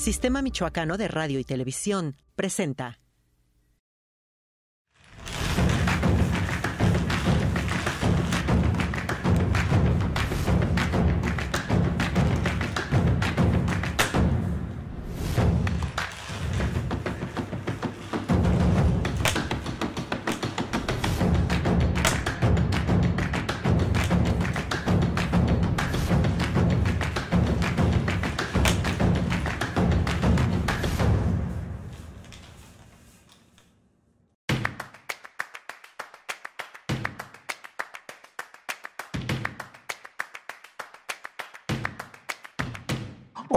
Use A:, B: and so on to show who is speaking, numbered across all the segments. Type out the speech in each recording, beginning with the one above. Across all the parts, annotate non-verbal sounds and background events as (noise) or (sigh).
A: Sistema Michoacano de Radio y Televisión presenta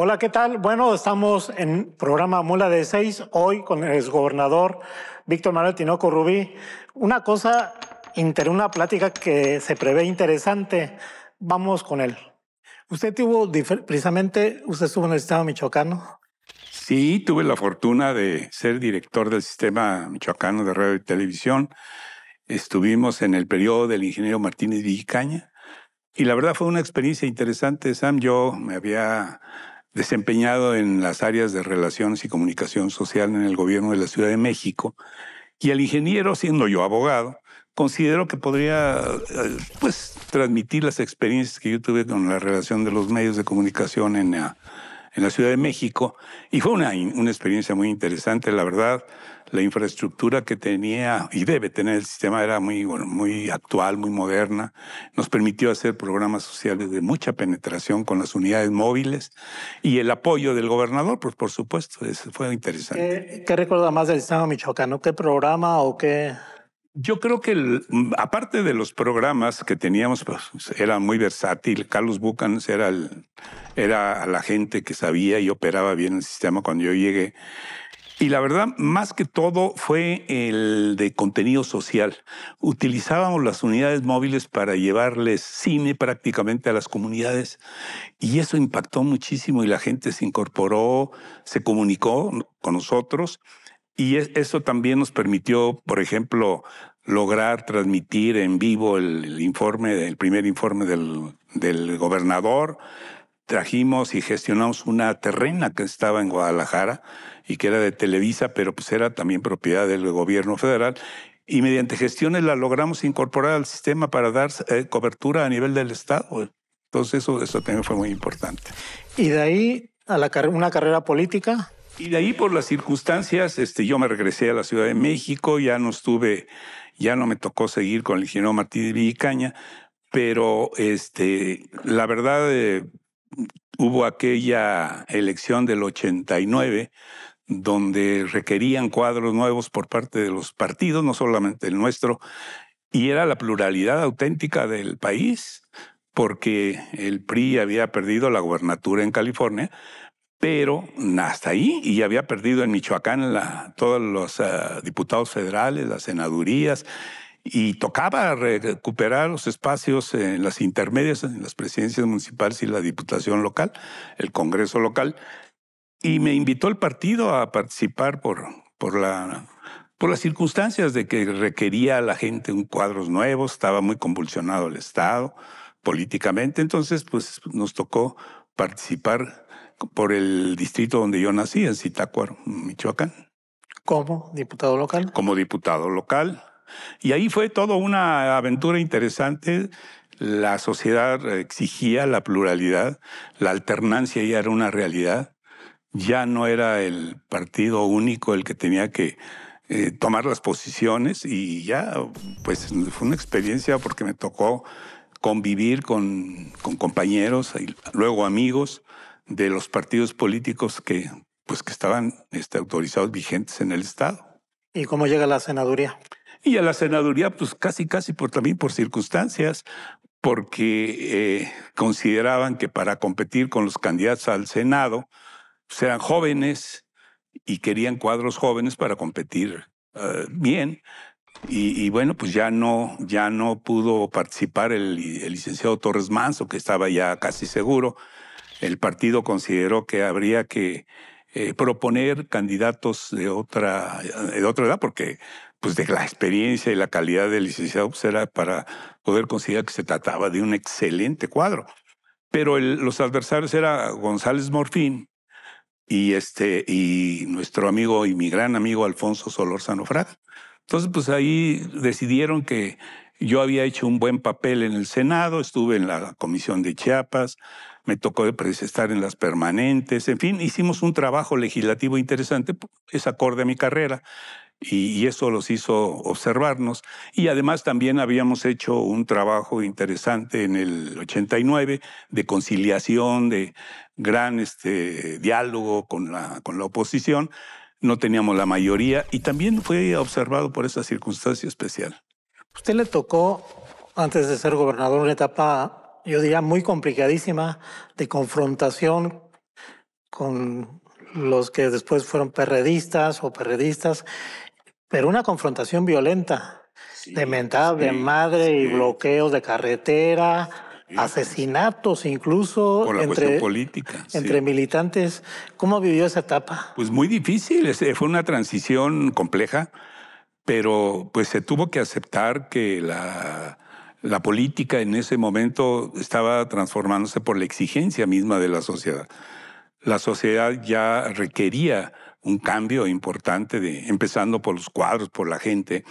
A: Hola, ¿qué tal? Bueno, estamos en programa Mula de seis hoy con el exgobernador Víctor Manuel Tinoco Rubí. Una cosa, inter, una plática que se prevé interesante. Vamos con él. Usted tuvo, precisamente, usted estuvo en el Estado michoacano.
B: Sí, tuve la fortuna de ser director del sistema michoacano de radio y televisión. Estuvimos en el periodo del ingeniero Martínez Villicaña. Y la verdad fue una experiencia interesante, Sam. Yo me había desempeñado en las áreas de relaciones y comunicación social en el gobierno de la Ciudad de México, y el ingeniero, siendo yo abogado, considero que podría eh, pues, transmitir las experiencias que yo tuve con la relación de los medios de comunicación en la, eh, en la Ciudad de México. Y fue una, una experiencia muy interesante, la verdad la infraestructura que tenía y debe tener el sistema era muy, muy actual, muy moderna. Nos permitió hacer programas sociales de mucha penetración con las unidades móviles y el apoyo del gobernador, pues por supuesto, eso fue interesante.
A: Eh, ¿Qué, recuerda más del Estado Michoacán? ¿Qué programa o qué...?
B: Yo creo que mm, aparte de los programas que teníamos, pues, era muy versátil. Carlos Bucans era, el, era la gente que sabía y operaba bien el sistema cuando yo llegué. Y la verdad, más que todo fue el de contenido social. Utilizábamos las unidades móviles para llevarles cine prácticamente a las comunidades y eso impactó muchísimo y la gente se incorporó, se comunicó con nosotros y eso también nos permitió, por ejemplo, lograr transmitir en vivo el, informe, primer informe del, del gobernador trajimos y gestionamos una terrena que estaba en Guadalajara y que era de Televisa, pero pues era también propiedad del gobierno federal. Y mediante gestiones la logramos incorporar al sistema para dar eh, cobertura a nivel del Estado. Entonces eso, eso también fue muy importante.
A: Y de ahí a la una carrera política.
B: Y de ahí por las circunstancias, este, yo me regresé a la Ciudad de México, ya no estuve, ya no me tocó seguir con el ingeniero de Villicaña, pero este, la verdad, eh, hubo aquella elección del 89 donde requerían cuadros nuevos por parte de los partidos, no solamente el nuestro, y era la pluralidad auténtica del país, porque el PRI había perdido la gobernatura en California, pero hasta ahí, y había perdido en Michoacán todos los ah, diputados federales, las senadurías, y tocaba recuperar los espacios en las intermedias, en las presidencias municipales y la diputación local, el Congreso local, y me invitó el partido a participar por, por, por las circunstancias de que requería a la gente un cuadros nuevo. estaba muy convulsionado el Estado políticamente, entonces pues nos tocó participar por el distrito donde yo nací, en Zitácuaro, Michoacán. ¿Como diputado local? Como diputado local y ahí fue toda una aventura interesante. La sociedad exigía la pluralidad, la alternancia ya era una realidad. Ya no era el partido único el que tenía que eh, tomar las posiciones y ya, pues fue una experiencia porque me tocó convivir con, compañeros y luego amigos de los partidos políticos que, pues, estaban este, autorizados vigentes en el Estado.
A: ¿Y cómo llega la senaduría?
B: Y a la senaduría, pues casi, casi por, también por circunstancias, porque eh, consideraban que para competir con los candidatos al Senado, sean pues, eran jóvenes y querían cuadros jóvenes para competir eh, bien. Y, bueno, pues ya no, ya no pudo participar el, licenciado Torres Manso, que estaba ya casi seguro. El partido consideró que habría que eh, proponer candidatos de otra, de otra edad, porque pues de la experiencia y la calidad del licenciado pues, era para poder considerar que se trataba de un excelente cuadro. Pero los adversarios era González Morfín y, este, y nuestro amigo y mi gran amigo Alfonso Solórzano Fraga. Entonces, pues ahí decidieron que yo había hecho un buen papel en el Senado, estuve en la Comisión de Chiapas, me tocó estar en las permanentes, en fin, hicimos un trabajo legislativo interesante, pues, es acorde a mi carrera y, eso los hizo observarnos. Y además también habíamos hecho un trabajo interesante en el 89 de conciliación, de gran este, diálogo con la, con la oposición. No teníamos la mayoría y también fue observado por esa circunstancia especial.
A: Usted le tocó, antes de ser gobernador, una etapa, yo diría, muy complicadísima de confrontación
B: con
A: los que después fueron perredistas o perredistas pero una confrontación violenta, de mentadas de madre y bloqueos de carretera, pues. asesinatos incluso entre, política, entre militantes. ¿Cómo vivió esa
B: etapa? Pues muy difícil, fue una transición compleja, pero pues se tuvo que aceptar que la, la política en ese momento estaba transformándose por la exigencia misma de la sociedad. La sociedad ya requería un cambio importante, de, empezando por los cuadros, por la gente,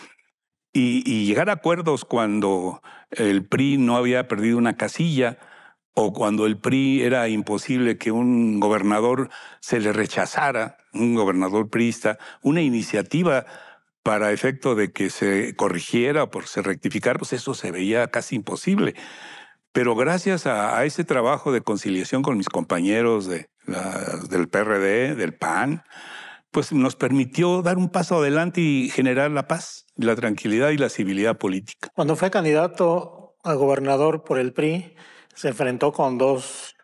B: y, llegar a acuerdos cuando el PRI no había perdido una casilla o cuando el PRI era imposible que un gobernador se le rechazara, un gobernador priista, una iniciativa para efecto de que se corrigiera por se rectificar, pues eso se veía casi imposible. Pero gracias a, ese trabajo de conciliación con mis compañeros de, del PRD, del PAN, pues nos permitió dar un paso adelante y generar la paz, la tranquilidad y la civilidad política.
A: Cuando fue candidato a gobernador por el PRI, se enfrentó con dos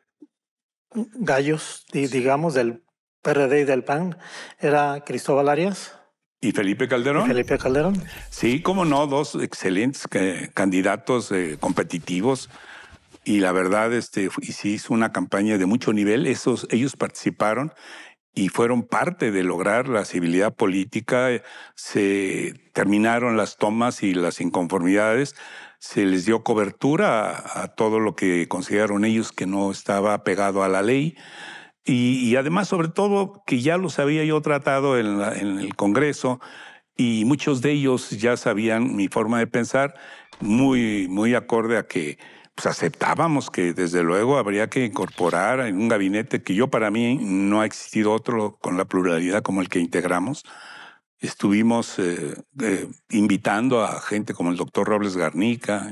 A: gallos, digamos, del PRD y del PAN. Era Cristóbal Arias
B: ¿Y Felipe Calderón? Felipe Calderón. Sí, cómo no, dos excelentes eh, candidatos eh, competitivos. Y la verdad, este, y sí hizo una campaña de mucho nivel. Esos, ellos participaron y fueron parte de lograr la civilidad política. Se terminaron las tomas y las inconformidades. Se les dio cobertura a, todo lo que consideraron ellos que no estaba pegado a la ley. Y, además, sobre todo, que ya los había yo tratado en, en el Congreso y muchos de ellos ya sabían mi forma de pensar, muy, muy acorde a que pues aceptábamos que desde luego habría que incorporar en un gabinete que yo para mí no ha existido otro con la pluralidad como el que integramos. Estuvimos eh, invitando a gente como el doctor Robles Garnica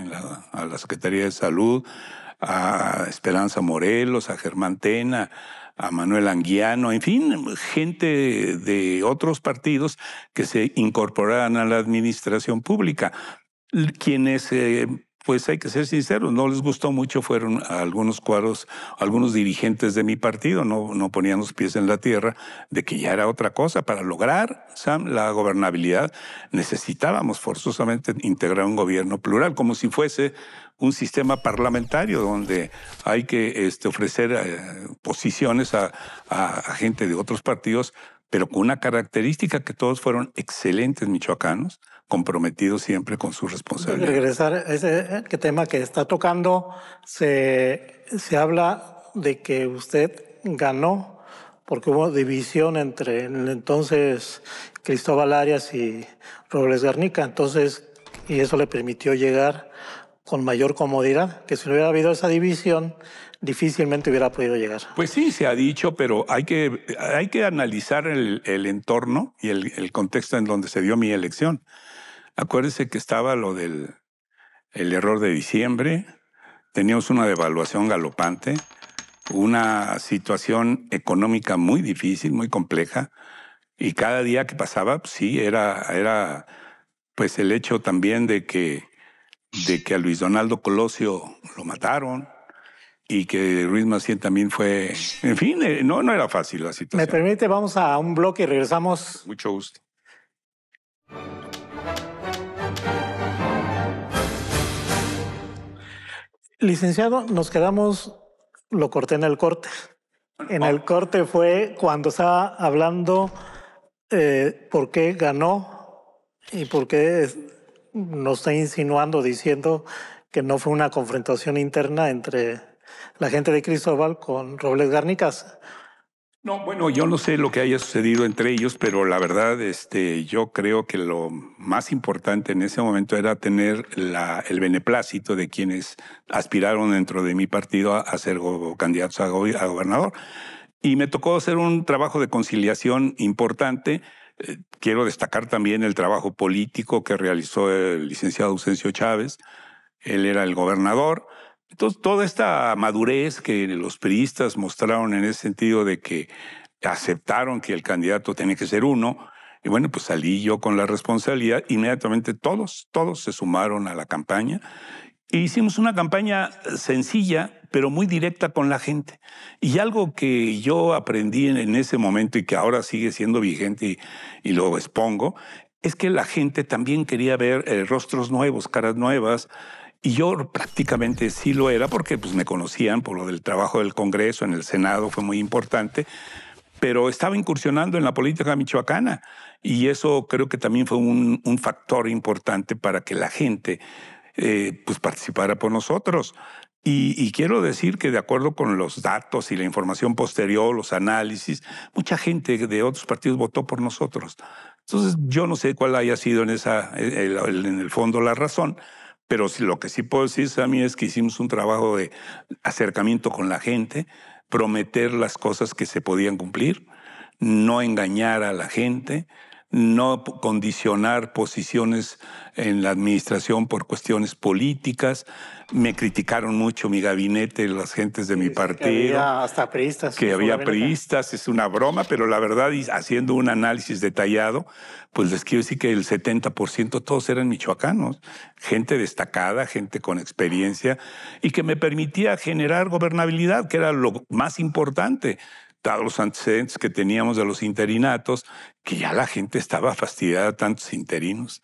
B: a la Secretaría de Salud, a Esperanza Morelos, a Germán Tena, a Manuel Anguiano, en fin, gente de otros partidos que se incorporaran a la administración pública quienes eh, pues hay que ser sinceros, no les gustó mucho, fueron algunos cuadros, algunos dirigentes de mi partido, no, no ponían los pies en la tierra, de que ya era otra cosa. Para lograr, la gobernabilidad, necesitábamos forzosamente integrar un gobierno plural, como si fuese un sistema parlamentario donde hay que este, ofrecer eh, posiciones a gente de otros partidos, pero con una característica que todos fueron excelentes michoacanos, comprometido siempre con su responsabilidad. Regresar
A: ese eh, tema que está tocando, se, se habla de que usted ganó porque hubo división entre el entonces Cristóbal Arias y Robles Garnica, entonces, y eso le permitió llegar con mayor comodidad, que si no hubiera habido esa división, difícilmente hubiera podido llegar.
B: Pues sí, se ha dicho, pero hay que, hay que analizar el, entorno y el, el, contexto en donde se dio mi elección. Acuérdese que estaba lo del el error de diciembre, teníamos una devaluación galopante, una situación económica muy difícil, muy compleja, y cada día que pasaba, pues sí, era, era pues el hecho también de que, de que a Luis Donaldo Colosio lo mataron y que Ruiz Massieu también fue, en fin, eh, no, no era fácil la situación.
A: Me permite, vamos a un bloque y regresamos. Mucho gusto. Licenciado, nos quedamos, lo corté en el corte. En el corte fue cuando estaba hablando eh, por qué ganó y por qué nos está insinuando, diciendo que no fue una confrontación interna entre la gente de Cristóbal con Robles Garnicas.
B: No, bueno, yo no sé lo que haya sucedido entre ellos, pero la verdad, este, yo creo que lo más importante en ese momento era tener la, el beneplácito de quienes aspiraron dentro de mi partido a, ser candidatos a, gobernador. Y me tocó hacer un trabajo de conciliación importante. Eh, quiero destacar también el trabajo político que realizó el licenciado Ausencio Chávez. Él era el gobernador entonces, toda esta madurez que los periodistas mostraron en ese sentido de que aceptaron que el candidato tenía que ser uno, y bueno, pues salí yo con la responsabilidad. Inmediatamente todos, todos se sumaron a la campaña. E hicimos una campaña sencilla, pero muy directa con la gente. Y algo que yo aprendí en ese momento y que ahora sigue siendo vigente y, lo expongo, es que la gente también quería ver eh, rostros nuevos, caras nuevas, y yo prácticamente sí lo era porque pues, me conocían por lo del trabajo del Congreso, en el Senado fue muy importante, pero estaba incursionando en la política michoacana y eso creo que también fue un, factor importante para que la gente eh, pues, participara por nosotros. Y, quiero decir que de acuerdo con los datos y la información posterior, los análisis, mucha gente de otros partidos votó por nosotros. Entonces yo no sé cuál haya sido en, esa, eh, en el fondo la razón, pero lo que sí puedo decir, Sammy, es que hicimos un trabajo de acercamiento con la gente, prometer las cosas que se podían cumplir, no engañar a la gente, no condicionar posiciones en la administración por cuestiones políticas. Me criticaron mucho mi gabinete, las gentes de mi partido. Que había
A: hasta priistas. Que había
B: priistas, es una broma, pero la verdad, haciendo un análisis detallado, pues les quiero decir que el 70% todos eran michoacanos, gente destacada, gente con experiencia, y que me permitía generar gobernabilidad, que era lo más importante los antecedentes que teníamos de los interinatos, que ya la gente estaba fastidiada de tantos interinos.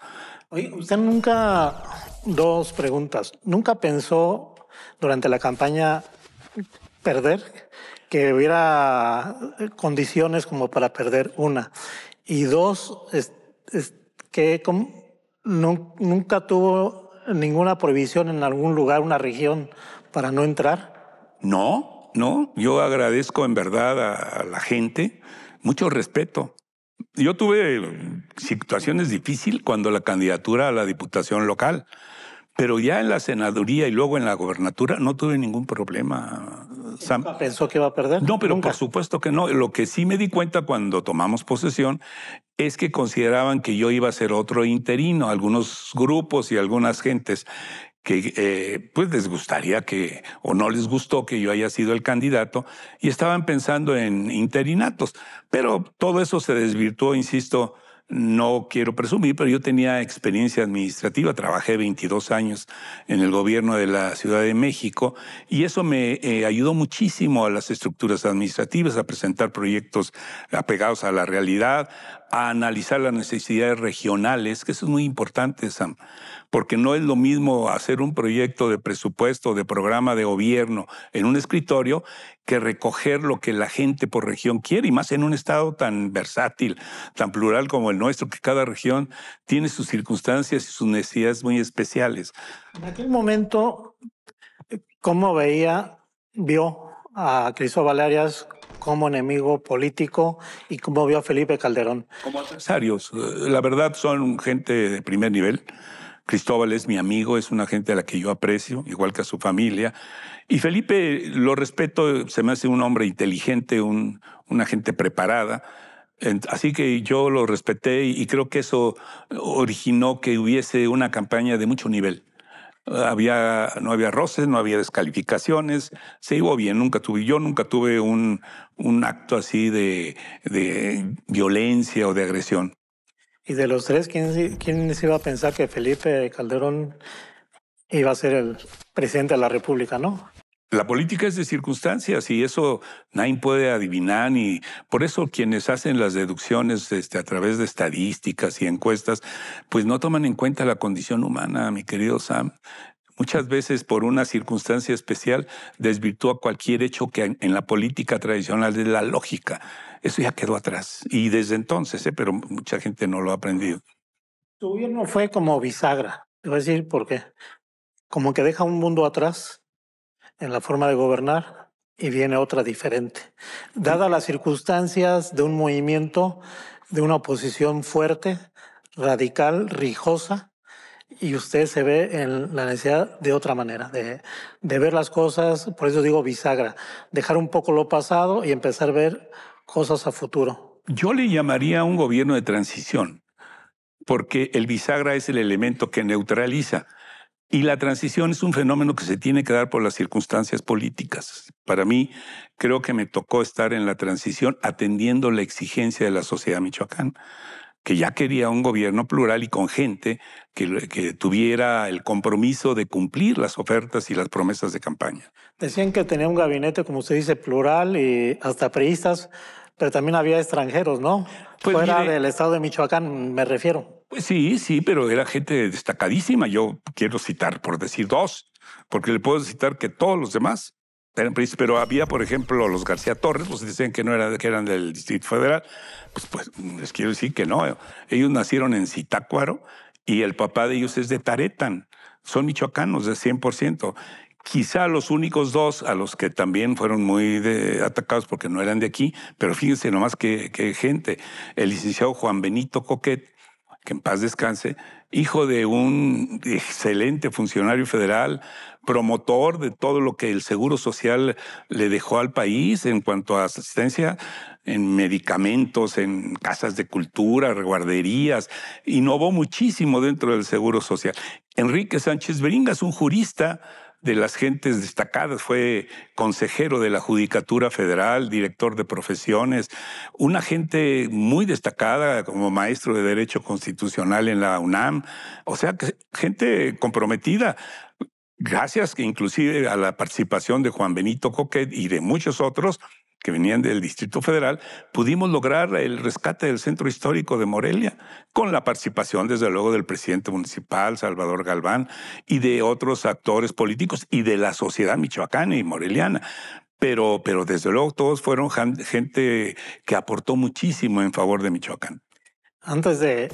A: Oye, usted nunca, dos preguntas, ¿nunca pensó durante la campaña perder? Que hubiera condiciones como para perder una. Y dos, que no, nunca tuvo ninguna prohibición en algún lugar, una región, para no entrar.
B: No, ¿no? Yo agradezco en verdad a, la gente mucho respeto. Yo tuve situaciones difíciles cuando la candidatura a la diputación local, pero ya en la senaduría y luego en la gobernatura no tuve ningún problema. ¿Pensó que iba a perder? No, pero por supuesto que no. Lo que sí me di cuenta cuando tomamos posesión es que consideraban que yo iba a ser otro interino, algunos grupos y algunas gentes que eh, pues les gustaría que o no les gustó que yo haya sido el candidato y estaban pensando en interinatos, pero todo eso se desvirtuó, insisto, no quiero presumir, pero yo tenía experiencia administrativa, trabajé 22 años en el gobierno de la Ciudad de México y eso me eh, ayudó muchísimo a las estructuras administrativas, a presentar proyectos apegados a la realidad, a analizar las necesidades regionales, que eso es muy importante, Sam, porque no es lo mismo hacer un proyecto de presupuesto, de programa de gobierno en un escritorio que recoger lo que la gente por región quiere, y más en un estado tan versátil, tan plural como el nuestro, que cada región tiene sus circunstancias y sus necesidades muy especiales.
A: En aquel momento, eh, ¿cómo veía, vio a Cristóbal Arias como enemigo político y como vio a Felipe Calderón.
B: Como adversarios. Eh, la verdad son gente de primer nivel. Cristóbal es mi amigo, es una gente a la que yo aprecio, igual que a su familia. Y Felipe lo respeto, se me hace un hombre inteligente, un, una gente preparada. Así que yo lo respeté y creo que eso originó que hubiese una campaña de mucho nivel había, no había roces, no había descalificaciones, se iba bien, nunca tuve, yo nunca tuve un, acto así de, violencia o de agresión.
A: Y de los tres, ¿quién, ¿quién se iba a pensar que Felipe Calderón iba a ser el presidente de la República, no?
B: La política es de circunstancias y eso nadie puede adivinar ni por eso quienes hacen las deducciones este, a través de estadísticas y encuestas, pues no toman en cuenta la condición humana, mi querido Sam. Muchas veces por una circunstancia especial desvirtúa cualquier hecho que en la política tradicional es la lógica. Eso ya quedó atrás y desde entonces, ¿eh? pero mucha gente no lo ha aprendido.
A: Tu gobierno fue como bisagra, te voy a decir porque Como que deja un mundo atrás en la forma de gobernar y viene otra diferente. Dadas las circunstancias de un movimiento, de una oposición fuerte, radical, rijosa, y usted se ve en la necesidad de otra manera, de, de, ver las cosas, por eso digo bisagra, dejar un poco lo pasado y empezar a ver cosas a futuro.
B: Yo le llamaría un gobierno de transición, porque el bisagra es el elemento que neutraliza. Y la transición es un fenómeno que se tiene que dar por las circunstancias políticas. Para mí, creo que me tocó estar en la transición atendiendo la exigencia de la sociedad michoacán, que ya quería un gobierno plural y con gente que, tuviera el compromiso de cumplir las ofertas y las promesas de campaña.
A: Decían que tenía un gabinete, como usted dice, plural y hasta preistas, pero también había extranjeros, ¿no? Pues Fuera del estado de Michoacán, me refiero.
B: Pues sí, sí, pero era gente destacadísima. Yo quiero citar, por decir dos, porque le puedo citar que todos los demás eran príncipes, pero había, por ejemplo, los García Torres, pues dicen que no eran, que eran del Distrito Federal. Pues, pues les quiero decir que no. Ellos nacieron en Zitácuaro y el papá de ellos es de Taretan. Son michoacanos de 100%. Quizá los únicos dos a los que también fueron muy atacados porque no eran de aquí, pero fíjense nomás qué gente. El licenciado Juan Benito Coquet, que en paz descanse, hijo de un excelente funcionario federal, promotor de todo lo que el Seguro Social le dejó al país en cuanto a asistencia en medicamentos, en casas de cultura, guarderías, innovó muchísimo dentro del Seguro Social. Enrique Sánchez es un jurista de las gentes destacadas, fue consejero de la Judicatura Federal, director de profesiones, una gente muy destacada como maestro de Derecho Constitucional en la UNAM, o sea, gente comprometida. Gracias que inclusive a la participación de Juan Benito Coquet y de muchos otros, que venían del Distrito Federal, pudimos lograr el rescate del centro histórico de Morelia, con la participación, desde luego, del presidente municipal, Salvador Galván, y de otros actores políticos y de la sociedad michoacana y moreliana. Pero, pero desde luego todos fueron gente que aportó muchísimo en favor de Michoacán.
A: Antes de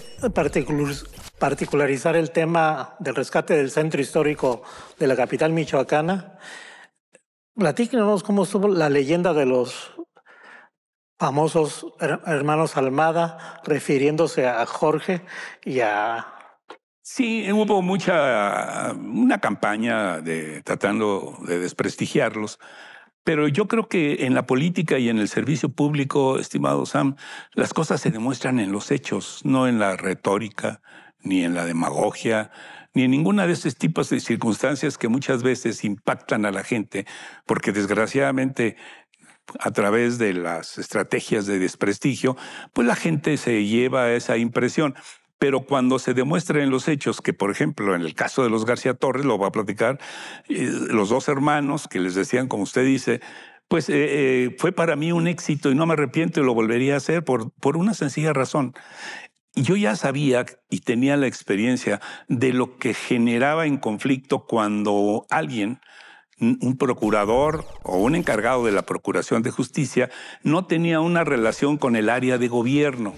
A: particularizar el tema del rescate del centro histórico de la capital michoacana, platíquenos cómo estuvo la leyenda de los famosos hermanos Almada, refiriéndose a Jorge
B: y a... Sí, hubo mucha, una campaña de, tratando de desprestigiarlos, pero yo creo que en la política y en el servicio público, estimado Sam, las cosas se demuestran en los hechos, no en la retórica, ni en la demagogia, ni en ninguna de estos tipos de circunstancias que muchas veces impactan a la gente, porque desgraciadamente a través de las estrategias de desprestigio, pues la gente se lleva esa impresión. Pero cuando se demuestra en los hechos que, por ejemplo, en el caso de los García Torres, lo va a platicar, eh, los dos hermanos que les decían, como usted dice, pues eh, eh, fue para mí un éxito y no me arrepiento y lo volvería a hacer por, por una sencilla razón yo ya sabía y tenía la experiencia de lo que generaba en conflicto cuando alguien, un procurador o un encargado de la Procuración de Justicia, no tenía una relación con el área de gobierno.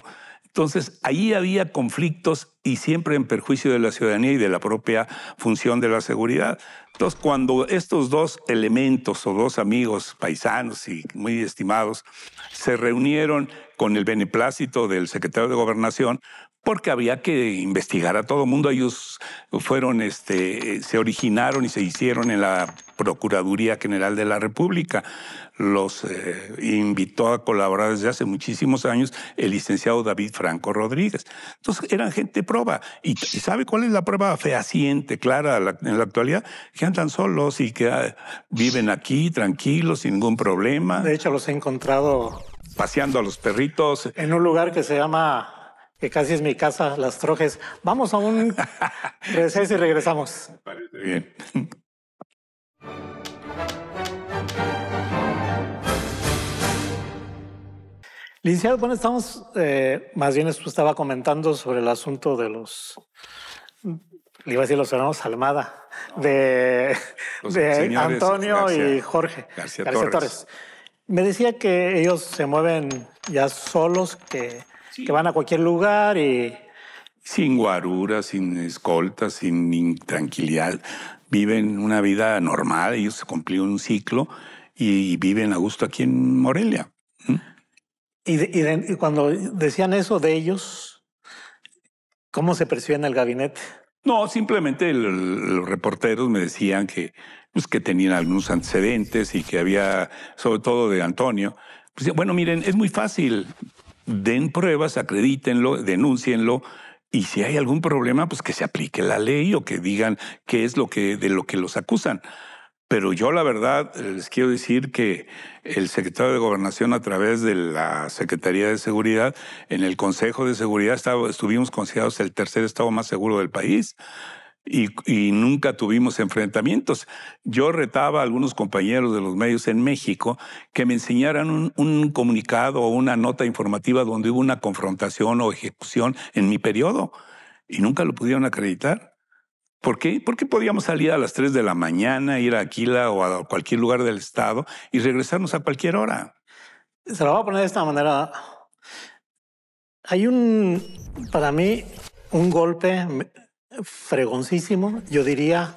B: Entonces, ahí había conflictos y siempre en perjuicio de la ciudadanía y de la propia función de la seguridad. Entonces, cuando estos dos elementos o dos amigos paisanos y muy estimados se reunieron con el beneplácito del secretario de Gobernación, porque había que investigar a todo mundo. Ellos fueron, este, se originaron y se hicieron en la Procuraduría General de la República. Los eh, invitó a colaborar desde hace muchísimos años el licenciado David Franco Rodríguez. Entonces eran gente prueba. ¿Y, sabe cuál es la prueba fehaciente, clara en la actualidad? Que andan solos y que ah, viven aquí tranquilos, sin ningún problema. De
A: hecho, los he encontrado...
B: Paseando a los perritos. En
A: un lugar que se llama que casi es mi casa, Las Trojes. Vamos a un (laughs) receso y regresamos. Bien. Licenciado, bueno, estamos, eh, más bien tú estaba comentando sobre el asunto de los, le iba a decir los hermanos Almada, de, Antonio y Jorge García, Torres. Me decía que ellos se mueven ya solos, que, van a cualquier lugar
B: y... Sin guarura, sin escolta, sin intranquilidad. Viven una vida normal, ellos se cumplieron un ciclo y viven a gusto aquí en Morelia. Y, cuando
A: decían eso de ellos, ¿cómo se percibe en el gabinete?
B: No, simplemente los reporteros me decían que, pues, que tenían algunos antecedentes y que había, sobre todo de Antonio. Pues, bueno, miren, es muy fácil. Den pruebas, acredítenlo, denúncienlo. Y si hay algún problema, pues que se aplique la ley o que digan qué es lo que de lo que los acusan. Pero yo la verdad les quiero decir que el secretario de Gobernación a través de la Secretaría de Seguridad, en el Consejo de Seguridad estuvimos considerados el tercer estado más seguro del país. Y, nunca tuvimos enfrentamientos. Yo retaba a algunos compañeros de los medios en México que me enseñaran un, un comunicado o una nota informativa donde hubo una confrontación o ejecución en mi periodo y nunca lo pudieron acreditar. ¿Por qué? podíamos salir a las 3 de la mañana, ir a Aquila o a cualquier lugar del estado y regresarnos a cualquier hora.
A: Se lo voy a poner de esta manera. Hay un, para mí, un golpe fregoncísimo, yo diría,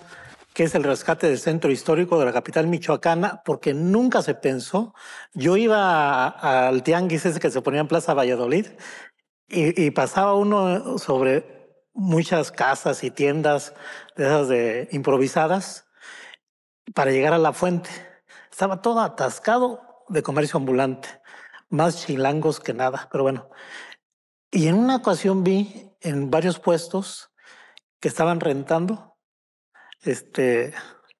A: que es el rescate del centro histórico de la capital michoacana, porque nunca se pensó. Yo iba al tianguis ese que se ponía en Plaza Valladolid y pasaba uno sobre muchas casas y tiendas de esas de improvisadas para llegar a la fuente. Estaba todo atascado de comercio ambulante, más chilangos que nada, pero bueno. Y en una ocasión vi en varios puestos que estaban rentando este,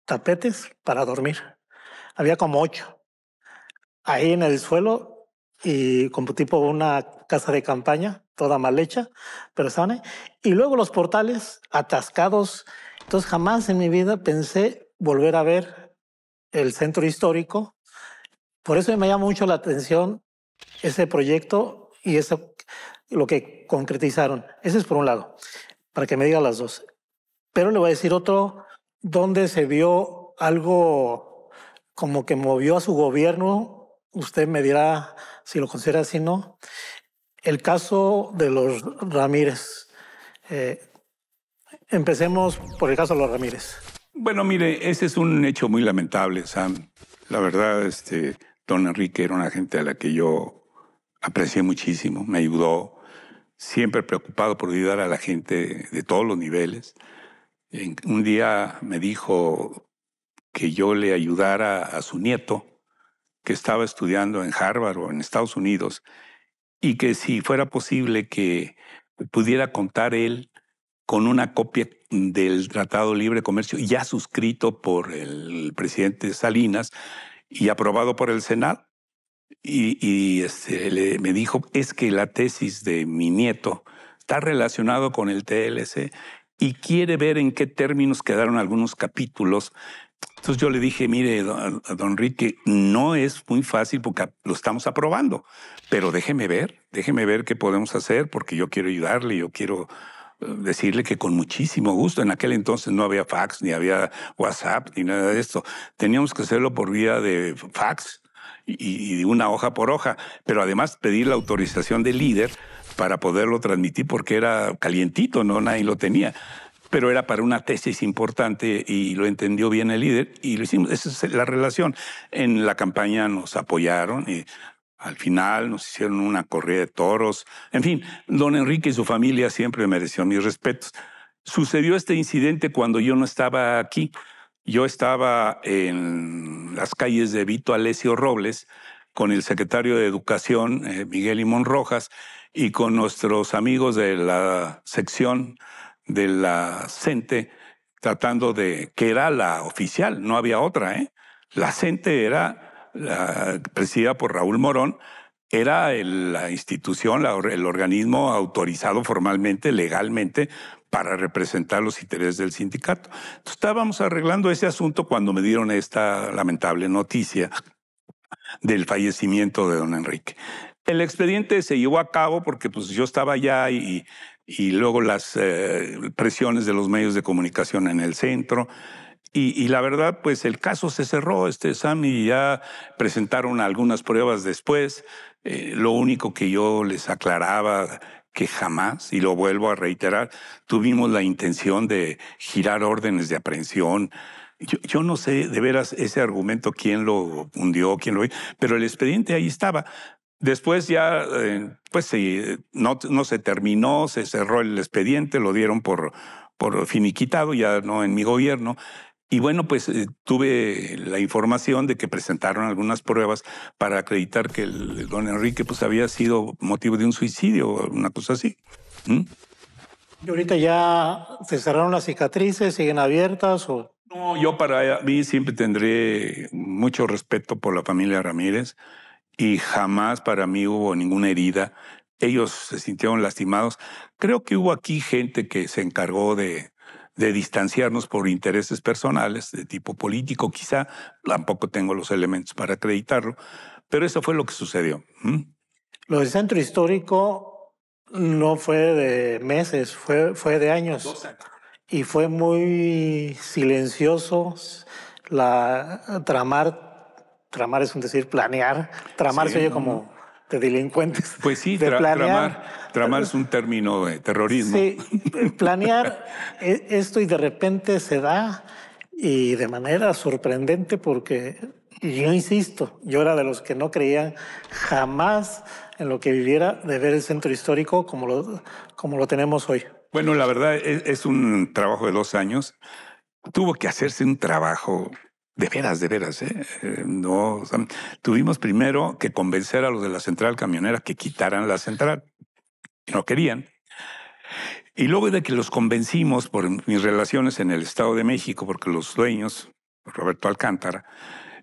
A: tapetes para dormir. Había como ocho. Ahí en el suelo y como tipo una casa de campaña toda mal hecha, pero persona. Y luego los portales atascados. Entonces jamás en mi vida pensé volver a ver el centro histórico. Por eso me llama mucho la atención ese proyecto y eso, lo que concretizaron. Ese es por un lado, para que me diga las dos. Pero le voy a decir otro donde se vio algo como que movió a su gobierno. Usted me dirá si lo considera así o no el caso de los Ramírez. Eh, empecemos por el caso de los Ramírez.
B: Bueno, mire, ese es un hecho muy lamentable, Sam. La verdad, este, don Enrique era una gente a la que yo aprecié muchísimo, me ayudó, siempre preocupado por ayudar a la gente de todos los niveles. Un día me dijo que yo le ayudara a su nieto, que estaba estudiando en Harvard o en Estados Unidos, y que si fuera posible que pudiera contar él con una copia del Tratado de Libre Comercio ya suscrito por el presidente Salinas y aprobado por el Senado. Y, este, me dijo, es que la tesis de mi nieto está relacionado con el TLC y quiere ver en qué términos quedaron algunos capítulos entonces yo le dije, mire, don, don no es muy fácil porque lo estamos aprobando, pero déjeme ver, déjeme ver qué podemos hacer porque yo quiero ayudarle, yo quiero eh, decirle que con muchísimo gusto, en aquel entonces no había fax, ni había WhatsApp, ni nada de esto. Teníamos que hacerlo por vía de fax y, y una hoja por hoja, pero además pedir la autorización del líder para poderlo transmitir porque era calientito, no nadie lo tenía pero era para una tesis importante y lo entendió bien el líder y lo hicimos. Esa es la relación. En la campaña nos apoyaron y al final nos hicieron una corrida de toros. En fin, don Enrique y su familia siempre merecieron mis respetos. Sucedió este incidente cuando yo no estaba aquí. Yo estaba en las calles de Vito Alesio Robles con el secretario de Educación, eh, Miguel Imón Rojas, y con nuestros amigos de la sección de la CENTE tratando de, que era la oficial, no había otra, ¿eh? La CENTE era, presidida por Raúl Morón, era la institución, el organismo autorizado formalmente, legalmente, para representar los intereses del sindicato. Entonces, estábamos arreglando ese asunto cuando me dieron esta lamentable noticia del fallecimiento de don Enrique. El expediente se llevó a cabo porque pues, yo estaba allá y, y luego las eh, presiones de los medios de comunicación en el centro. Y, la verdad, pues el caso se cerró, este Sami ya presentaron algunas pruebas después. Eh, lo único que yo les aclaraba que jamás, y lo vuelvo a reiterar, tuvimos la intención de girar órdenes de aprehensión. Yo, yo, no sé de veras ese argumento quién lo hundió, quién lo... Pero el expediente ahí estaba. Después ya, eh, pues sí, no, se terminó, se cerró el expediente, lo dieron por, finiquitado, ya no en mi gobierno. Y bueno, pues eh, tuve la información de que presentaron algunas pruebas para acreditar que el, don Enrique pues había sido motivo de un suicidio o una cosa así. ¿Mm?
A: Y ahorita ya se cerraron las cicatrices, siguen abiertas o
B: no, yo para mí siempre tendré mucho respeto por la familia Ramírez y jamás para mí hubo ninguna herida. Ellos se sintieron lastimados. Creo que hubo aquí gente que se encargó de, de distanciarnos por intereses personales, de tipo político quizá, tampoco tengo los elementos para acreditarlo, pero eso fue lo que sucedió. ¿Mm?
A: Lo del centro histórico no fue de meses, fue, fue de años. años. Y fue muy silencioso la tramar tramar es un decir planear, tramar se oye como de delincuentes.
B: Pues sí, (laughs) de planear. Tramar, es un término de eh, terrorismo.
A: Sí, planear e-, esto y de repente se da y de manera sorprendente porque yo insisto, yo era de los que no creían jamás en lo que viviera de ver el centro histórico como lo, como lo tenemos hoy.
B: Bueno, la verdad e-, es un trabajo de dos años. Tuvo que hacerse un trabajo de veras, de veras, ¿eh? Eh, no, tuvimos primero que convencer a los de la central camionera que quitaran la central. No querían. Y luego de que los convencimos por mis relaciones en el Estado de México, porque los dueños, Roberto Alcántara,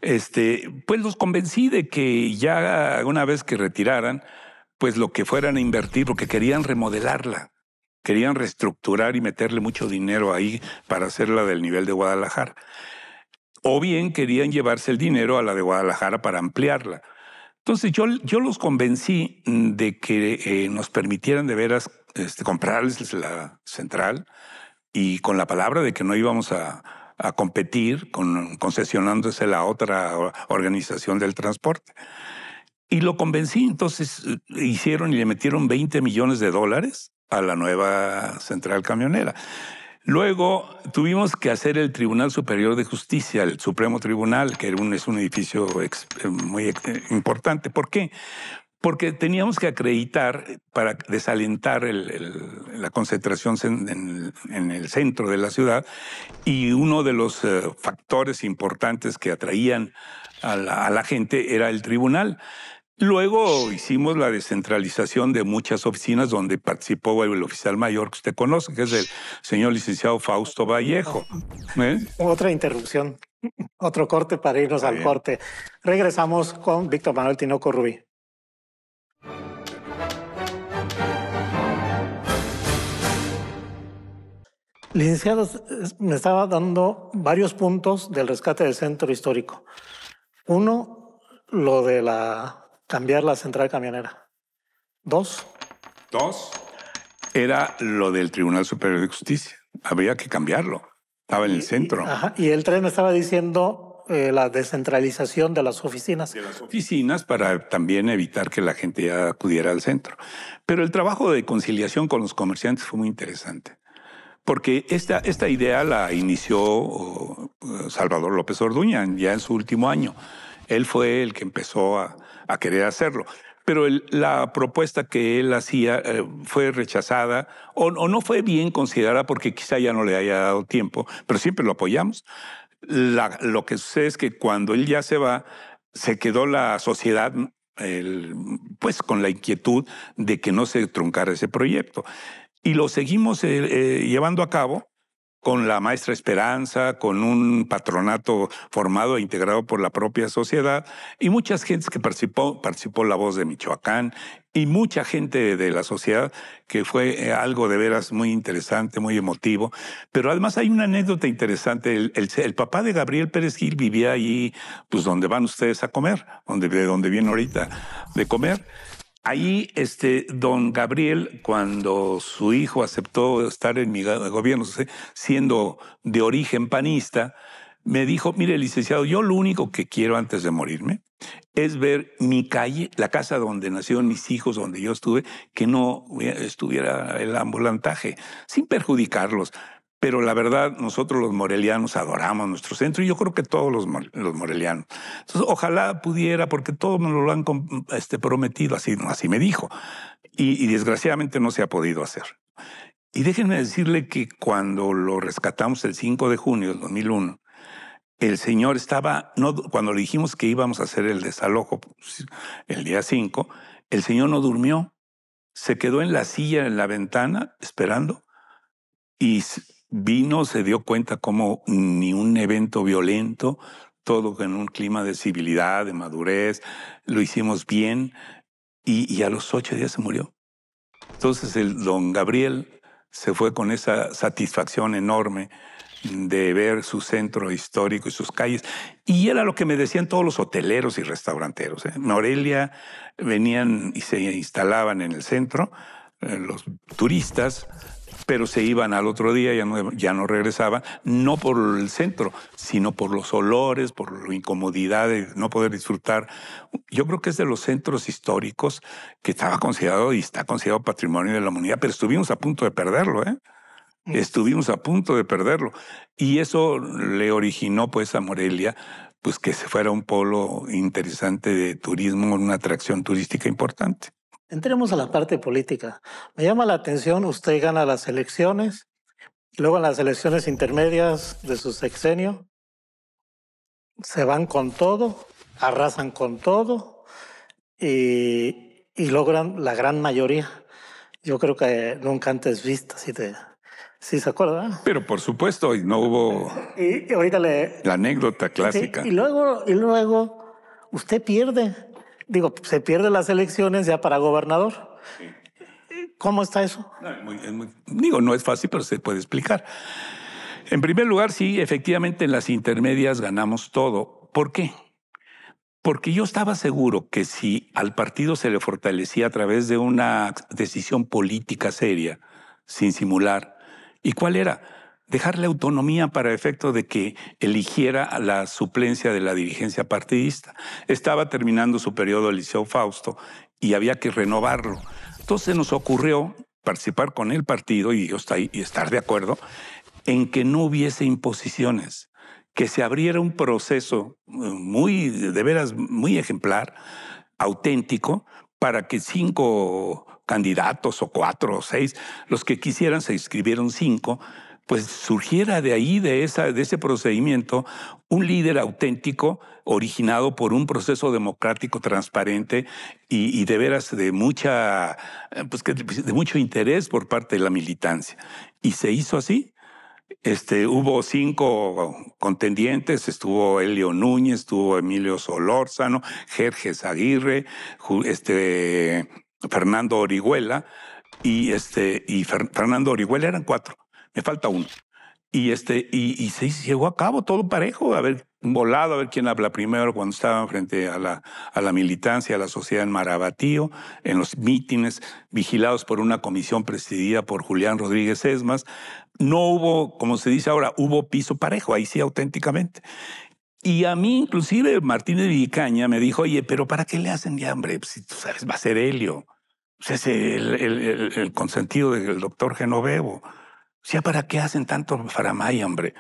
B: este, pues los convencí de que ya una vez que retiraran, pues lo que fueran a invertir, porque querían remodelarla, querían reestructurar y meterle mucho dinero ahí para hacerla del nivel de Guadalajara o bien querían llevarse el dinero a la de Guadalajara para ampliarla. Entonces yo, yo los convencí mm, de que eh, nos permitieran de veras este, comprarles la central y con la palabra de que no íbamos a, a competir con, concesionándose la otra organización del transporte. Y lo convencí, entonces eh, hicieron y le metieron 20 millones de dólares a la nueva central camionera. Luego tuvimos que hacer el Tribunal Superior de Justicia, el Supremo Tribunal, que es un edificio eh, muy eh, importante. ¿Por qué? Porque teníamos que acreditar para desalentar la concentración en, el centro de la ciudad y uno de los eh, factores importantes que atraían a la gente era el tribunal. Luego hicimos la descentralización de muchas oficinas donde participó el oficial mayor que usted conoce, que es el señor licenciado Fausto Vallejo. ¿eh?
A: Otra interrupción, otro corte para irnos al corte. Regresamos con Víctor Manuel Tinoco Rubí. Licenciados, me estaba dando varios puntos del rescate del centro histórico. Uno, lo de la cambiar la central camionera. Dos.
B: Dos. Era lo del Tribunal Superior de Justicia. Habría que cambiarlo. Estaba en el centro.
A: Ajá. Y el tren estaba diciendo eh, la descentralización de las oficinas. De las
B: oficinas para también evitar que la gente ya acudiera al centro. Pero el trabajo de conciliación con los comerciantes fue muy interesante. Porque esta, esta idea la inició eh, Salvador López Orduña ya en su último año. Él fue el que empezó a, a querer hacerlo. Pero la propuesta que él hacía eh, fue rechazada o, no fue bien considerada porque quizá ya no le haya dado tiempo, pero siempre lo apoyamos. lo que sucede es que cuando él ya se va, se quedó la sociedad pues con la inquietud de que no se truncara ese proyecto. Y lo seguimos eh, eh, llevando a cabo con la maestra Esperanza, con un patronato formado e integrado por la propia sociedad y muchas gentes que participó, participó La Voz de Michoacán y mucha gente de la sociedad que fue eh, algo de veras muy interesante, muy emotivo. Pero además hay una anécdota interesante. El, papá de Gabriel Pérez Gil vivía allí, pues donde van ustedes a comer, donde, de donde viene ahorita de comer. Ahí, este, don Gabriel, cuando su hijo aceptó estar en mi gobierno, siendo de origen panista, me dijo, mire, licenciado, yo lo único que quiero antes de morirme es ver mi calle, la casa donde nacieron mis hijos, donde yo estuve, que no estuviera el ambulantaje, sin perjudicarlos, pero la verdad, nosotros los morelianos adoramos nuestro centro y yo creo que todos los, los morelianos. Entonces, ojalá pudiera, porque todos nos lo han este, prometido, así, así me dijo. Y, desgraciadamente no se ha podido hacer. Y déjenme decirle que cuando lo rescatamos el 5 de junio del 2001, el señor estaba, no, cuando le dijimos que íbamos a hacer el desalojo pues, el día 5, el señor no durmió, se quedó en la silla, en la ventana, esperando, y vino, se dio cuenta como ni un evento violento, todo en un clima de civilidad, de madurez, lo hicimos bien y, a los ocho días se murió. Entonces el don Gabriel se fue con esa satisfacción enorme de ver su centro histórico y sus calles. Y era lo que me decían todos los hoteleros y restauranteros. En ¿eh? venían y se instalaban en el centro eh, los turistas pero se iban al otro día, ya no, ya no regresaban, no por el centro, sino por los olores, por la incomodidad de no poder disfrutar. Yo creo que es de los centros históricos que estaba considerado y está considerado patrimonio de la humanidad, pero estuvimos a punto de perderlo, ¿eh? mm. Estuvimos a punto de perderlo. Y eso le originó pues a Morelia pues que se fuera un polo interesante de turismo, una atracción turística importante.
A: Entremos a la parte política. Me llama la atención, usted gana las elecciones, luego en las elecciones intermedias de su sexenio, se van con todo, arrasan con todo y, logran la gran mayoría. Yo creo que nunca antes vista, si te, Sí, se acuerda.
B: Pero por supuesto, y no hubo.
A: Y, ahorita La
B: anécdota clásica.
A: y luego, y luego, usted pierde digo, se pierde las elecciones ya para gobernador. ¿Cómo está eso?
B: digo, no es fácil, pero se puede explicar. En primer lugar, sí, efectivamente en las intermedias ganamos todo. ¿Por qué? Porque yo estaba seguro que si al partido se le fortalecía a través de una decisión política seria, sin simular, ¿y cuál era? dejarle autonomía para efecto de que eligiera la suplencia de la dirigencia partidista. Estaba terminando su periodo el Liceo Fausto y había que renovarlo. Entonces nos ocurrió participar con el partido y, estar de acuerdo en que no hubiese imposiciones, que se abriera un proceso eh, muy, de veras, muy ejemplar, auténtico, para que cinco candidatos o cuatro o seis, los que quisieran se inscribieron cinco, pues surgiera de ahí, de, ese procedimiento, un líder auténtico originado por un proceso democrático transparente y, de veras de, mucha, pues, pues, de mucho interés por parte de la militancia. Y se hizo así. Este, hubo cinco contendientes, estuvo Elio Núñez, estuvo Emilio Solórzano, Jerjes Aguirre, este, Fernando Orihuela y, este, y Fernando Orihuela eran cuatro me falta uno. Y, este, y, se llegó a cabo todo parejo, a ver, volado, a ver quién habla primero cuando estaban frente a la, a la militancia, a la sociedad en Marabatío, en los mítines, vigilados por una comisión presidida por Julián Rodríguez Esmas. No hubo, como se dice ahora, hubo piso parejo, ahí sí auténticamente. Y a mí, inclusive, Martínez Vicaña me dijo, oye, pero ¿para qué le hacen de hambre pues, si tú sabes, va a ser helio. Pues es el, el, el consentido del doctor Genovevo. O sea, ah, ¿para qué hacen tanto faramay, hombre?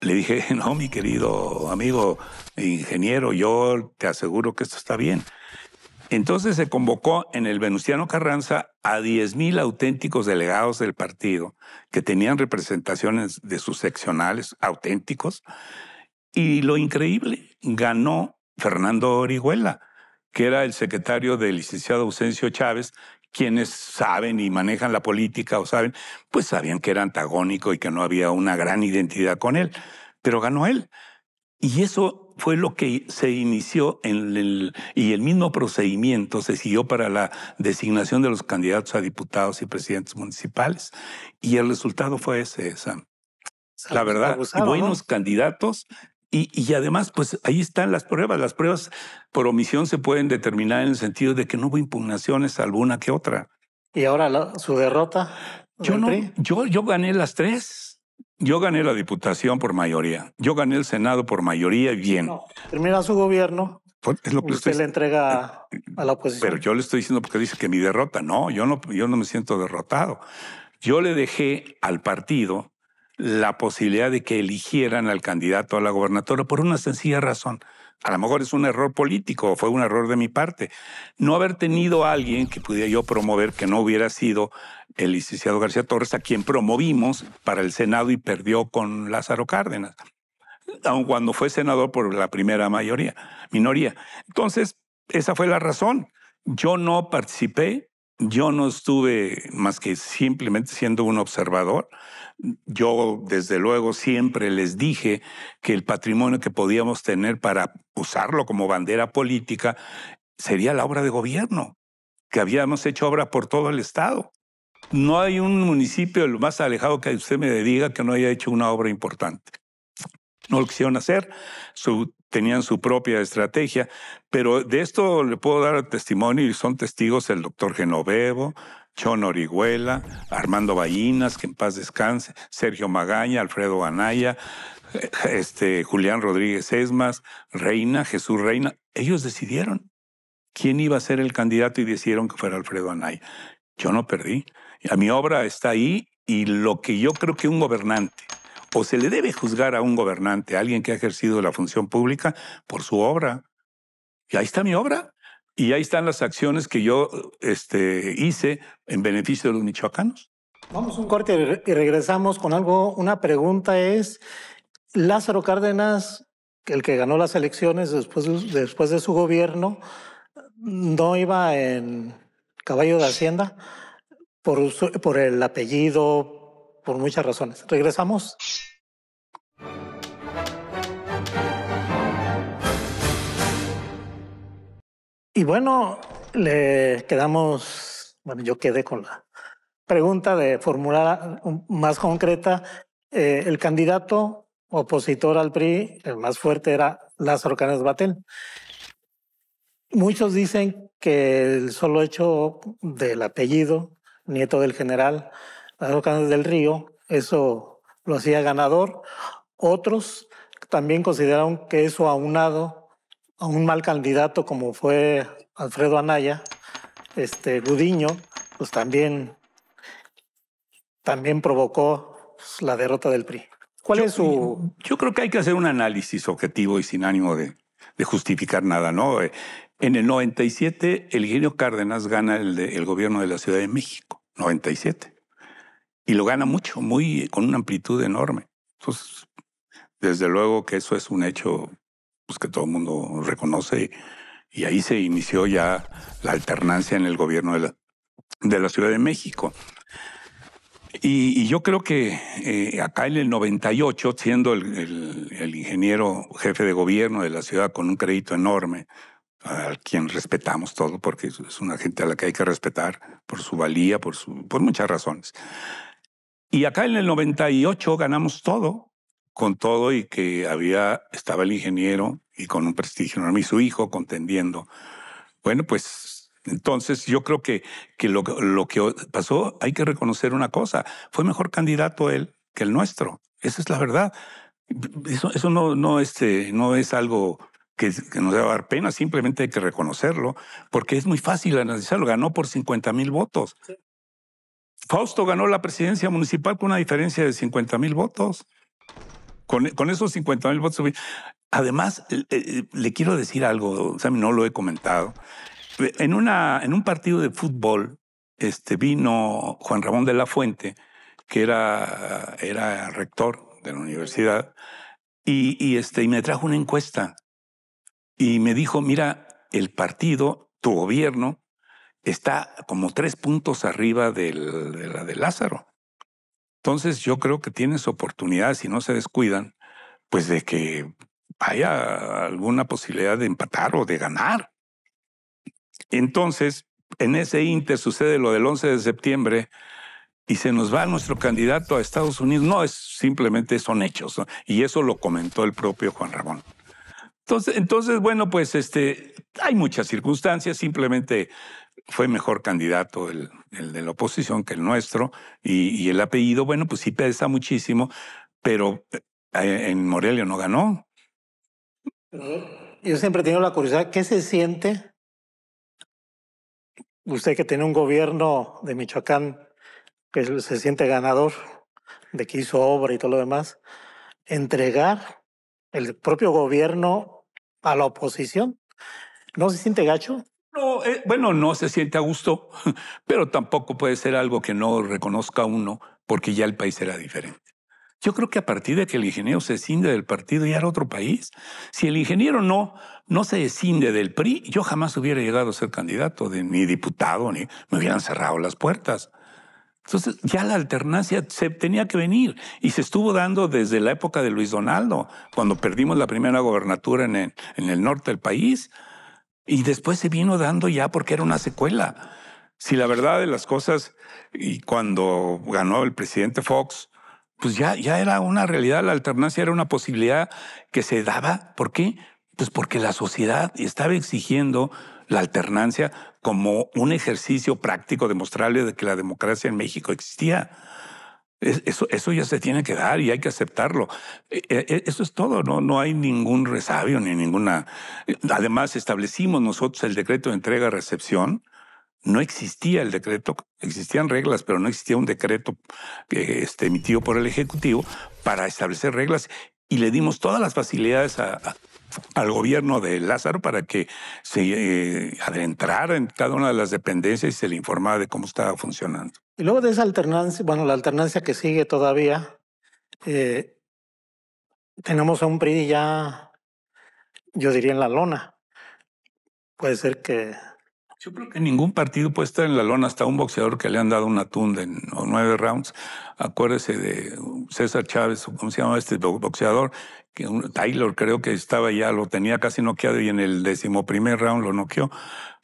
B: Le dije, (laughs) no, mi querido amigo ingeniero, yo te aseguro que esto está bien. Entonces se convocó en el Venustiano Carranza a 10.000 auténticos delegados del partido que tenían representaciones de sus seccionales auténticos. Y lo increíble, ganó Fernando Orihuela, que era el secretario del licenciado Ausencio Chávez, quienes saben y manejan la política o saben, pues sabían que era antagónico y que no había una gran identidad con él, pero ganó él. Y eso fue lo que se inició en el, y el mismo procedimiento se siguió para la designación de los candidatos a diputados y presidentes municipales. Y el resultado fue ese, Sam. Pues, la verdad, buenos candidatos y, además, pues ahí están las pruebas. Las pruebas por omisión se pueden determinar en el sentido de que no hubo impugnaciones alguna que otra. ¿Y ahora su derrota? Yo, no, yo, yo gané las tres. Yo gané la diputación por mayoría. Yo gané el Senado por mayoría. y Bien.
A: termina su gobierno.
B: Pues, es lo que usted le entrega a la oposición. Pero yo le estoy diciendo porque dice que mi derrota. No, yo no, yo no me siento derrotado. Yo le dejé al partido la posibilidad de que eligieran al candidato a la gobernadora por una sencilla razón. A lo mejor es un error político, fue un error de mi parte. No haber tenido a alguien que pudiera yo promover que no hubiera sido el licenciado García Torres, a quien promovimos para el Senado y perdió con Lázaro Cárdenas, aun cuando fue senador por la primera mayoría, minoría. Entonces, esa fue la razón. Yo no participé yo no estuve más que simplemente siendo un observador. Yo, desde luego, siempre les dije que el patrimonio que podíamos tener para usarlo como bandera política sería la obra de gobierno, que habíamos hecho obra por todo el Estado. No hay un municipio lo más alejado que usted me diga que no haya hecho una obra importante. No lo quisieron hacer. Su tenían su propia estrategia, pero de esto le puedo dar testimonio y son testigos el doctor Genovevo, Chon Orihuela, Armando Ballinas, que en paz descanse, Sergio Magaña, Alfredo Anaya, eh, este, Julián Rodríguez Esmas, Reina, Jesús Reina. Ellos decidieron quién iba a ser el candidato y decidieron que fuera Alfredo Anaya. Yo no perdí. mi obra está ahí y lo que yo creo que un gobernante o se le debe juzgar a un gobernante, a alguien que ha ejercido la función pública, por su obra. Y ahí está mi obra. Y ahí están las acciones que yo este, hice en beneficio de los michoacanos.
A: Vamos a un corte y regresamos con algo. Una pregunta es, Lázaro Cárdenas, el que ganó las elecciones después, de su gobierno, no iba en caballo de hacienda por, por el apellido, por muchas razones. Regresamos. Y bueno, le quedamos, bueno, yo quedé con la pregunta de formular más concreta. Eh, el candidato opositor al PRI, el más fuerte era Lázaro Canes Batel. Muchos dicen que el solo hecho del apellido, nieto del general, las los del río, eso lo hacía ganador. Otros también consideraron que eso aunado a un mal candidato como fue Alfredo Anaya, este Gudiño, pues también, también provocó la derrota del PRI. ¿Cuál es su...?
B: Yo creo que hay que hacer un análisis objetivo y sin ánimo de, justificar nada, ¿no? Eh, en el 97, el Cárdenas gana el, el gobierno de la Ciudad de México, 97 y lo gana mucho, muy con una amplitud enorme. Entonces, desde luego que eso es un hecho pues, que todo el mundo reconoce y ahí se inició ya la alternancia en el gobierno de la, de la Ciudad de México. Y, yo creo que eh, acá en el 98, siendo el, el, ingeniero jefe de gobierno de la ciudad con un crédito enorme, a quien respetamos todo, porque es una gente a la que hay que respetar por su valía, por, su, por muchas razones. Y acá en el 98 ganamos todo, con todo y que había, estaba el ingeniero y con un prestigio enorme y su hijo contendiendo. Bueno, pues entonces yo creo que, que lo, que pasó, hay que reconocer una cosa, fue mejor candidato él que el nuestro. Esa es la verdad. Eso, no, no, este, no es algo que, nos nos a dar pena, simplemente hay que reconocerlo, porque es muy fácil analizarlo. Ganó por 50 mil votos. Fausto ganó la presidencia municipal con una diferencia de 50 mil votos. Con, esos 50 mil votos. Además, eh, eh, le, quiero decir algo, Sammy, no lo he comentado. En, un partido de fútbol este, vino Juan Ramón de la Fuente, que era, rector de la universidad, este, y me trajo una encuesta y me dijo, mira, el partido, tu gobierno, está como tres puntos arriba del, de la de Lázaro. Entonces yo creo que tienes oportunidad, si no se descuidan, pues de que haya alguna posibilidad de empatar o de ganar. Entonces, en ese inter sucede lo del 11 de septiembre y se nos va nuestro candidato a Estados Unidos. No, es simplemente son hechos. Y eso lo comentó el propio Juan Ramón. Entonces, entonces bueno, pues este, hay muchas circunstancias. Simplemente fue mejor candidato el, el, de la oposición que el nuestro y, el apellido, bueno, pues sí pesa muchísimo, pero eh, eh, en Morelia no ganó.
A: Yo siempre he tenido la curiosidad, ¿qué se siente usted que tiene un gobierno de Michoacán que se siente ganador de que hizo obra y todo lo demás, entregar el propio gobierno a la oposición? ¿No se siente gacho?
B: Eh, bueno, no se siente a gusto, (laughs) pero tampoco puede ser algo que no reconozca uno porque ya el país era diferente. Yo creo que a partir de que el ingeniero se escinde del partido y era otro país, si el ingeniero no, no se escinde del PRI, yo jamás hubiera llegado a ser candidato, de, ni diputado, ni me hubieran cerrado las puertas. Entonces ya la alternancia se tenía que venir y se estuvo dando desde la época de Luis Donaldo, cuando perdimos la primera gobernatura en el norte del país. Y después se vino dando ya porque era una secuela. Si la verdad de las cosas, y cuando ganó el presidente Fox, pues ya, ya era una realidad, la alternancia era una posibilidad que se daba. ¿Por qué? Pues porque la sociedad estaba exigiendo la alternancia como un ejercicio práctico demostrable de que la democracia en México existía. Eso, ya se tiene que dar y hay que aceptarlo. E, e, e, eso es todo, ¿no? No hay ningún resabio ni ninguna... Además, establecimos nosotros el decreto de entrega-recepción. No existía el decreto, existían reglas, pero no existía un decreto eh, este, emitido por el Ejecutivo para establecer reglas y le dimos todas las facilidades al gobierno de Lázaro para que se eh, adentrara en cada una de las dependencias y se le informara de cómo estaba funcionando.
A: Y luego de esa alternancia, bueno, la alternancia que sigue todavía, eh, tenemos a un PRI ya, yo diría, en la lona. Puede ser que...
B: Yo creo que ningún partido puede estar en la lona, hasta un boxeador que le han dado una tunda en o nueve rounds. Acuérdese de uh, César Chávez, o cómo se llama este boxeador, que Taylor creo que estaba ya, lo tenía casi noqueado y en el decimoprimer round lo noqueó.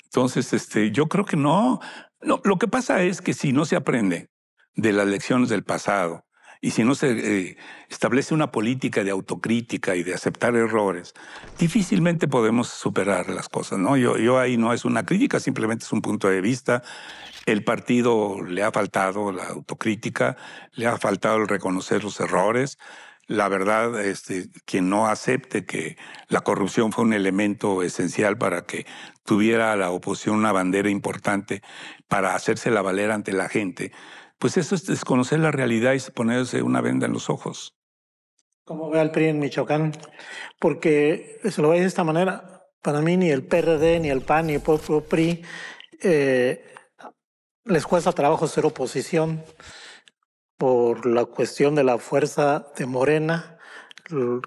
B: Entonces, este, yo creo que no, no, lo que pasa es que si no se aprende de las lecciones del pasado y si no se eh, establece una política de autocrítica y de aceptar errores, difícilmente podemos superar las cosas. ¿no? Yo, yo ahí no es una crítica, simplemente es un punto de vista. El partido le ha faltado la autocrítica, le ha faltado el reconocer los errores. La verdad, este, quien no acepte que la corrupción fue un elemento esencial para que tuviera la oposición una bandera importante para hacerse la valer ante la gente, pues eso es desconocer la realidad y ponerse una venda en los ojos.
A: Como ve al PRI en Michoacán, porque se lo veis de esta manera, para mí ni el PRD, ni el PAN, ni el propio PRI eh, les cuesta trabajo ser oposición por la cuestión de la fuerza de Morena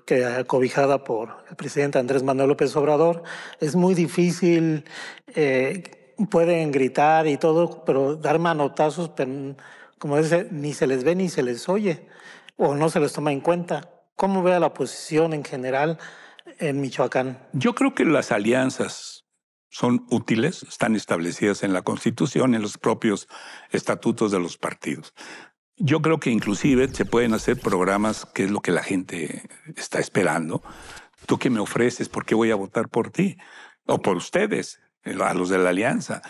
A: que cobijada por el presidente Andrés Manuel López Obrador. Es muy difícil, eh, pueden gritar y todo, pero dar manotazos, como dice, ni se les ve ni se les oye o no se les toma en cuenta. ¿Cómo ve a la oposición en general en Michoacán?
B: Yo creo que las alianzas son útiles, están establecidas en la Constitución, en los propios estatutos de los partidos. Yo creo que inclusive se pueden hacer programas que es lo que la gente está esperando. ¿Tú qué me ofreces? ¿Por qué voy a votar por ti? O por ustedes, eh, a los de la alianza.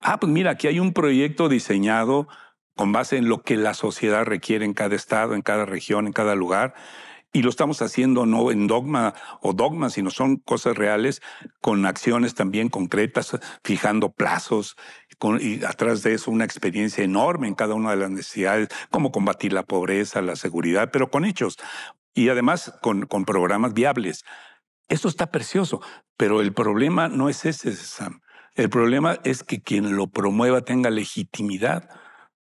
B: Ah, pues mira, aquí hay un proyecto diseñado con base en lo que la sociedad requiere en cada estado, en cada región, en cada lugar. Y lo estamos haciendo no en dogma o dogma, sino son cosas reales, con acciones también concretas, fijando plazos y atrás de eso una experiencia enorme en cada una de las necesidades, cómo combatir la pobreza, la seguridad, pero con hechos y además con, con programas viables. Eso está precioso, pero el problema no es ese, Sam. El problema es que quien lo promueva tenga legitimidad,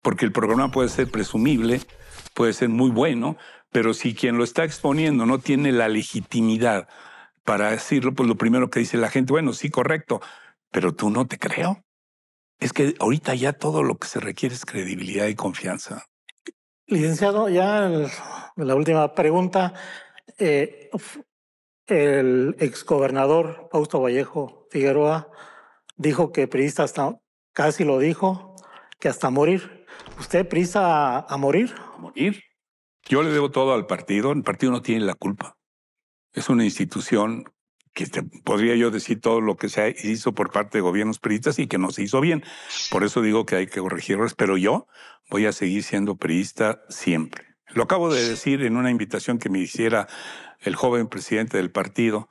B: porque el programa puede ser presumible, puede ser muy bueno, pero si quien lo está exponiendo no tiene la legitimidad para decirlo, pues lo primero que dice la gente, bueno, sí, correcto, pero tú no te creo es que ahorita ya todo lo que se requiere es credibilidad y confianza.
A: Licenciado, ya la última pregunta. Eh, el exgobernador Fausto Vallejo Figueroa dijo que prisa hasta, casi lo dijo, que hasta morir. ¿Usted prisa a morir?
B: ¿A morir? Yo le debo todo al partido. El partido no tiene la culpa. Es una institución que este, podría yo decir todo lo que se hizo por parte de gobiernos periodistas y que no se hizo bien. Por eso digo que hay que corregir pero yo voy a seguir siendo periodista siempre. Lo acabo de decir en una invitación que me hiciera el joven presidente del partido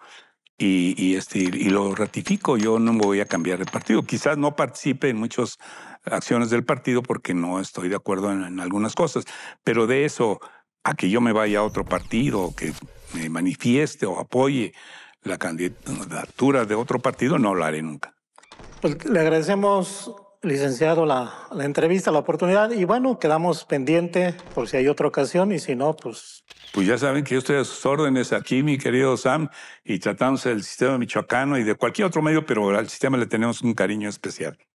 B: y, y este, y lo ratifico, yo no me voy a cambiar de partido. Quizás no participe en muchas acciones del partido porque no estoy de acuerdo en, en algunas cosas, pero de eso a que yo me vaya a otro partido, que me manifieste o apoye la candidatura de otro partido, no lo haré nunca.
A: Pues le agradecemos, licenciado, la, entrevista, la oportunidad y bueno, quedamos pendiente por si hay otra ocasión y si no, pues...
B: Pues ya saben que yo estoy a sus órdenes aquí, mi querido Sam, y tratamos del sistema michoacano y de cualquier otro medio, pero al sistema le tenemos un cariño especial.